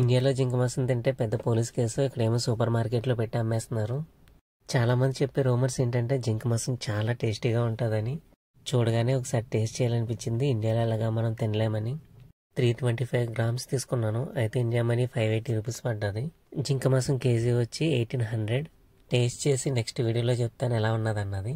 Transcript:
ఇండియాలో జింక మాసం తింటే పెద్ద పోలీస్ కేసు ఇక్కడేమో సూపర్ మార్కెట్లో పెట్టి అమ్మేస్తున్నారు చాలామంది చెప్పే రూమర్స్ ఏంటంటే జింక మాసం చాలా టేస్టీగా ఉంటుందని చూడగానే ఒకసారి టేస్ట్ చేయాలనిపించింది ఇండియాలో అలాగా మనం తినలేమని త్రీ ట్వంటీ ఫైవ్ గ్రామ్స్ తీసుకున్నాను అయితే India money five eighty rupees పడ్డది జింక మాసం కేజీ వచ్చి ఎయిటీన్ హండ్రెడ్ టేస్ట్ చేసి నెక్స్ట్ వీడియోలో చెప్తాను ఎలా ఉన్నది అన్నది